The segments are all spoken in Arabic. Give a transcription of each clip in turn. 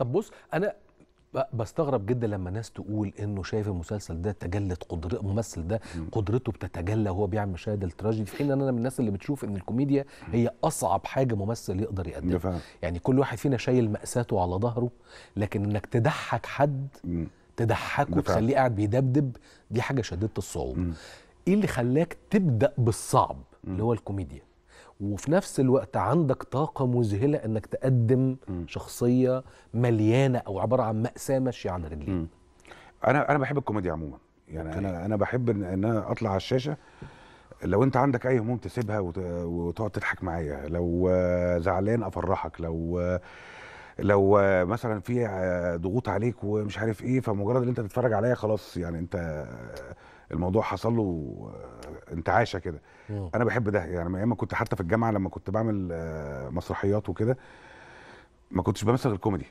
طب بص انا بستغرب جدا لما ناس تقول انه شايف المسلسل ده تجلت قدر الممثل ده قدرته بتتجلى وهو بيعمل مشاهد التراجيدي في حين ان انا من الناس اللي بتشوف ان الكوميديا هي اصعب حاجه ممثل يقدر يقدمها يعني كل واحد فينا شايل ماساته على ظهره لكن انك تضحك حد تضحكه وتخليه قاعد بيدبدب دي حاجه شديده الصعوبه ايه اللي خلاك تبدا بالصعب اللي هو الكوميديا وفي نفس الوقت عندك طاقة مذهلة انك تقدم م. شخصية مليانة او عبارة عن مأساة ماشية على رجلين انا انا بحب الكوميديا عموما يعني أوكي. انا انا بحب ان انا اطلع على الشاشة لو انت عندك اي هموم تسيبها وتقعد تضحك معايا لو زعلان افرحك لو لو مثلا في ضغوط عليك ومش عارف ايه فمجرد ان انت تتفرج عليا خلاص يعني انت الموضوع حصل له انتعاشه كده انا بحب ده يعني ايام ما كنت حتى في الجامعه لما كنت بعمل آه، مسرحيات وكده ما كنتش بمثل غير كوميدي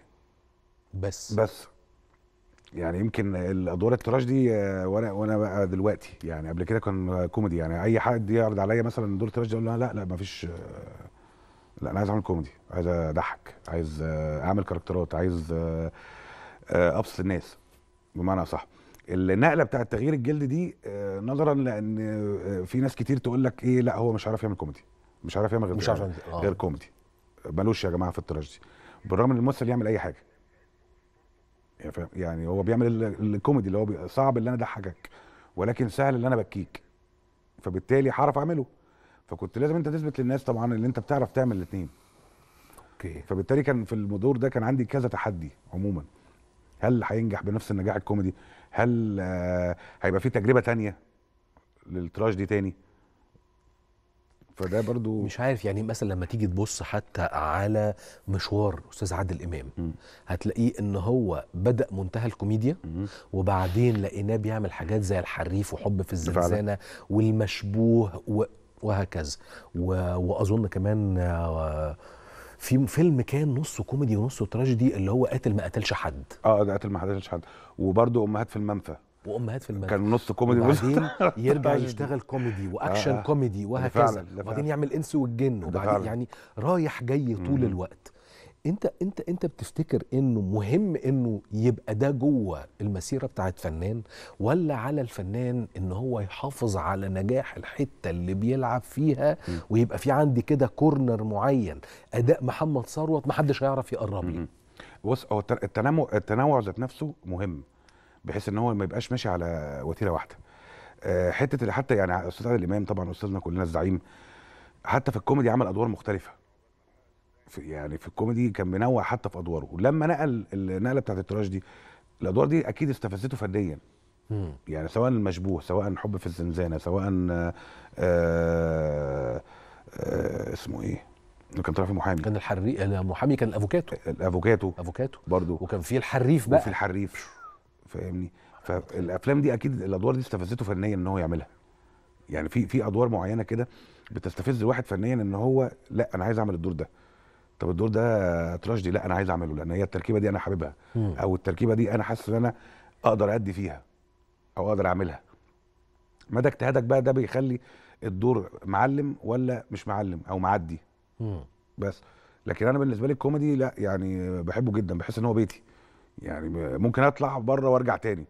بس بس يعني يمكن الادوار التراش دي آه، وانا وانا بقى دلوقتي يعني قبل كده كان كوميدي يعني اي حد يعرض عليا مثلا دور تراش اقول له لا لا ما فيش آه، لا انا عايز اعمل كوميدي عايز اضحك عايز اعمل كاركترات عايز ابسط الناس بمعنى صح النقله بتاعه تغيير الجلد دي آه، نظرا لان آه، في ناس كتير تقول لك ايه لا هو مش عارف يعمل كوميدي مش عارف يعمل غير مش عارف يعمل آه. غير كوميدي ملوش يا جماعه في التراجيدي بالرغم ان الممثل يعمل اي حاجه يعني, يعني هو بيعمل الكوميدي اللي هو صعب اللي انا اضحكك ولكن سهل اللي انا بكيك فبالتالي هعرف اعمله فكنت لازم انت تثبت للناس طبعا ان انت بتعرف تعمل الاثنين اوكي فبالتالي كان في المدور ده كان عندي كذا تحدي عموما هل هينجح بنفس النجاح الكوميدي هل آه، هيبقى في تجربه تانية للتراش دي تاني فده برضو مش عارف يعني مثلا لما تيجي تبص حتى على مشوار استاذ عادل امام م. هتلاقيه ان هو بدا منتهى الكوميديا م. وبعدين لقيناه بيعمل حاجات زي الحريف وحب في الزنزانه والمشبوه وهكذا و... واظن كمان آه، في فيلم كان نصه كوميدي ونصه تراجيدي اللي هو قاتل ما قتلش حد اه ده قاتل ما قتلش حد وبرده امهات في المنفى وامهات في المنفى كان نص كوميدي وبعدين يرجع يشتغل كوميدي واكشن آه. آه. كوميدي وهكذا وبعدين يعمل انس والجن وبعدين يعني رايح جاي طول الوقت انت انت انت بتفتكر انه مهم انه يبقى ده جوه المسيره بتاعت فنان ولا على الفنان ان هو يحافظ على نجاح الحته اللي بيلعب فيها ويبقى في عندي كده كورنر معين اداء محمد ثروت ما حدش هيعرف يقرب لي بص هو التنوع التنوع ذات نفسه مهم بحيث ان هو ما يبقاش ماشي على وتيره واحده آه، حته حتى يعني استاذ عادل امام طبعا استاذنا كلنا الزعيم حتى في الكوميدي عمل ادوار مختلفه في يعني في الكوميدي كان منوع حتى في ادواره لما نقل النقله بتاعت التراش دي الادوار دي اكيد استفزته فرديا يعني سواء المشبوه سواء حب في الزنزانه سواء آآ آه، آآ آه، اسمه ايه كان طلع في محامي كان الحري المحامي كان الافوكاتو الافوكاتو افوكاتو برضه وكان في الحريف بقى وفي الحريف فاهمني فالافلام دي اكيد الادوار دي استفزته فنيا ان هو يعملها يعني في في ادوار معينه كده بتستفز واحد فنيا ان هو لا انا عايز اعمل الدور ده طب الدور ده تراجيدي لا انا عايز اعمله لان هي التركيبه دي انا حاببها او التركيبه دي انا حاسس ان انا اقدر ادي فيها او اقدر اعملها مدى اجتهادك بقى ده بيخلي الدور معلم ولا مش معلم او معدي بس لكن انا بالنسبه لي الكوميدي لا يعني بحبه جدا بحس ان هو بيتي يعني ممكن اطلع بره وارجع تاني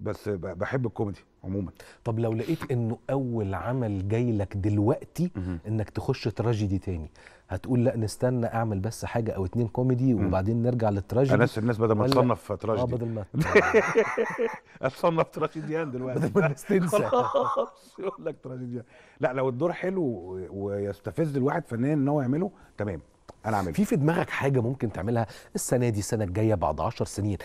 بس بحب الكوميدي عموما طب لو لقيت انه اول عمل جاي لك دلوقتي انك تخش تراجيدي تاني هتقول لا نستنى اعمل بس حاجه او اتنين كوميدي وبعدين نرجع للتراجيدي انا الناس بدل ما تصنف آه، تراجيدي اه بدل ما اتصنف تراجيديان دلوقتي بدل ما تنسى خلاص يقول لك تراجيديان لا لو الدور حلو ويستفز الواحد فنيا ان هو يعمله تمام انا عامل في في دماغك حاجه ممكن تعملها السنه دي السنه الجايه بعد 10 سنين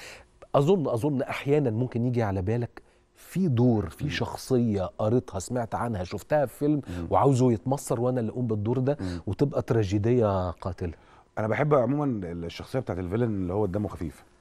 اظن اظن احيانا ممكن يجي على بالك في دور في شخصيه قريتها سمعت عنها شفتها في فيلم وعاوزه يتمصر وانا اللي اقوم بالدور ده وتبقى تراجيديه قاتله انا بحب عموما الشخصيه بتاعت الفيلن اللي هو دمه خفيف